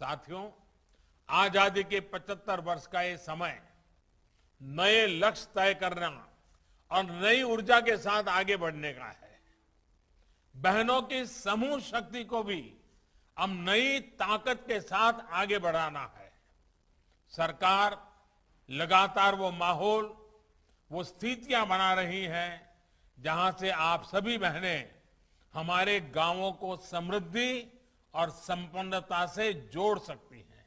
साथियों आजादी के 75 वर्ष का ये समय नए लक्ष्य तय करना और नई ऊर्जा के साथ आगे बढ़ने का है बहनों की समूह शक्ति को भी हम नई ताकत के साथ आगे बढ़ाना है सरकार लगातार वो माहौल वो स्थितियां बना रही है जहां से आप सभी बहनें हमारे गांवों को समृद्धि और संपन्नता से जोड़ सकती है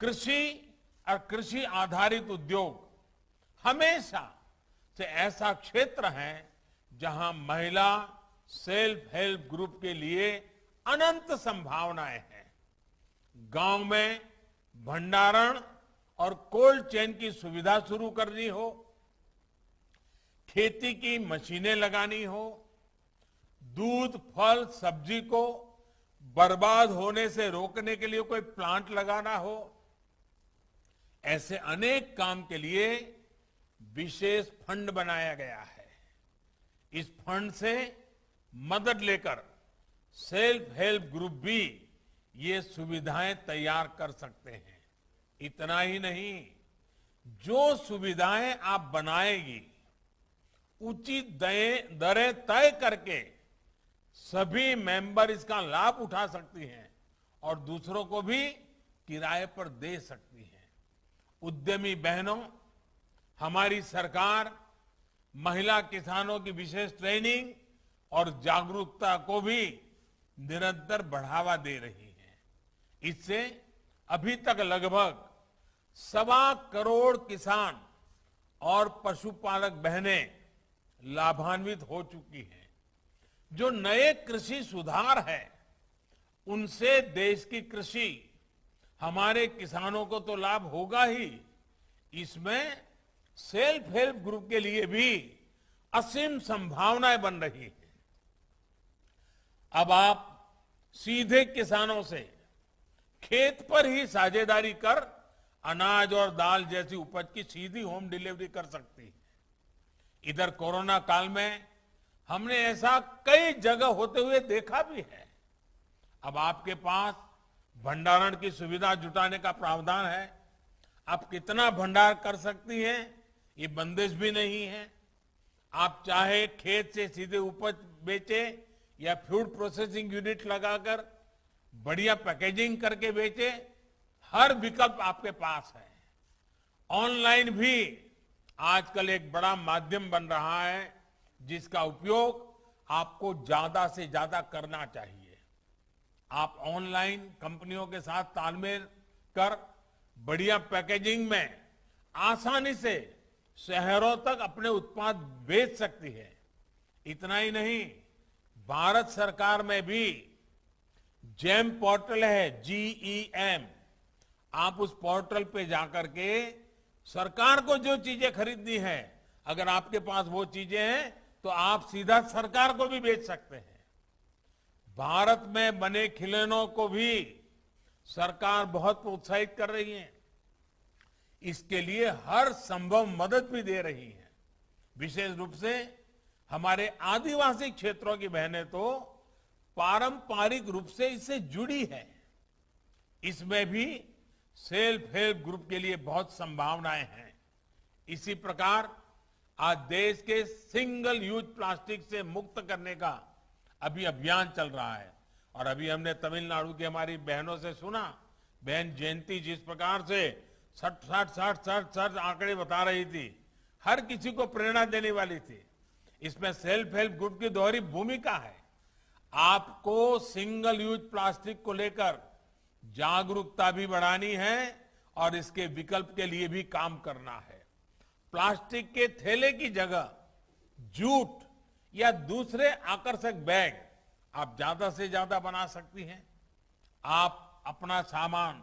कृषि और कृषि आधारित उद्योग हमेशा से ऐसा क्षेत्र है जहां महिला सेल्फ हेल्प ग्रुप के लिए अनंत संभावनाएं हैं गांव में भंडारण और कोल्ड चेन की सुविधा शुरू करनी हो खेती की मशीनें लगानी हो दूध फल सब्जी को बर्बाद होने से रोकने के लिए कोई प्लांट लगाना हो ऐसे अनेक काम के लिए विशेष फंड बनाया गया है इस फंड से मदद लेकर सेल्फ हेल्प ग्रुप भी ये सुविधाएं तैयार कर सकते हैं इतना ही नहीं जो सुविधाएं आप बनाएगी उचित दरें तय करके सभी मेंबर इसका लाभ उठा सकती हैं और दूसरों को भी किराए पर दे सकती हैं उद्यमी बहनों हमारी सरकार महिला किसानों की विशेष ट्रेनिंग और जागरूकता को भी निरंतर बढ़ावा दे रही है इससे अभी तक लगभग सवा करोड़ किसान और पशुपालक बहनें लाभान्वित हो चुकी हैं जो नए कृषि सुधार है उनसे देश की कृषि हमारे किसानों को तो लाभ होगा ही इसमें सेल्फ हेल्प ग्रुप के लिए भी असीम संभावनाएं बन रही हैं अब आप सीधे किसानों से खेत पर ही साझेदारी कर अनाज और दाल जैसी उपज की सीधी होम डिलीवरी कर सकती है इधर कोरोना काल में हमने ऐसा कई जगह होते हुए देखा भी है अब आपके पास भंडारण की सुविधा जुटाने का प्रावधान है आप कितना भंडार कर सकती हैं ये बंदिश भी नहीं है आप चाहे खेत से सीधे उपज बेचे या फूड प्रोसेसिंग यूनिट लगाकर बढ़िया पैकेजिंग करके बेचे हर विकल्प आपके पास है ऑनलाइन भी आजकल एक बड़ा माध्यम बन रहा है जिसका उपयोग आपको ज्यादा से ज्यादा करना चाहिए आप ऑनलाइन कंपनियों के साथ तालमेल कर बढ़िया पैकेजिंग में आसानी से शहरों तक अपने उत्पाद बेच सकती है इतना ही नहीं भारत सरकार में भी जेम पोर्टल है जीई एम e आप उस पोर्टल पे जाकर के सरकार को जो चीजें खरीदनी है अगर आपके पास वो चीजें हैं तो आप सीधा सरकार को भी बेच सकते हैं भारत में बने खिलौनों को भी सरकार बहुत प्रोत्साहित कर रही है इसके लिए हर संभव मदद भी दे रही है विशेष रूप से हमारे आदिवासी क्षेत्रों की बहनें तो पारंपरिक रूप से इससे जुड़ी है इसमें भी सेल्फ हेल्प ग्रुप के लिए बहुत संभावनाएं हैं इसी प्रकार आज देश के सिंगल यूज प्लास्टिक से मुक्त करने का अभी अभियान चल रहा है और अभी हमने तमिलनाडु की हमारी बहनों से सुना बहन जयंती जिस प्रकार से सठ साठ साठ साठ साठ आंकड़े बता रही थी हर किसी को प्रेरणा देने वाली थी इसमें सेल्फ हेल्प ग्रुप की दोहरी भूमिका है आपको सिंगल यूज प्लास्टिक को लेकर जागरूकता भी बढ़ानी है और इसके विकल्प के लिए भी काम करना है प्लास्टिक के थैले की जगह जूट या दूसरे आकर्षक बैग आप ज्यादा से ज्यादा बना सकती हैं आप अपना सामान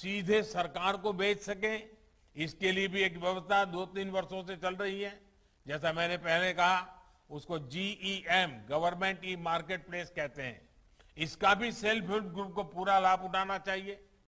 सीधे सरकार को बेच सके इसके लिए भी एक व्यवस्था दो तीन वर्षों से चल रही है जैसा मैंने पहले कहा उसको G E M government e market place कहते हैं इसका भी सेल्फ हेल्प ग्रुप को पूरा लाभ उठाना चाहिए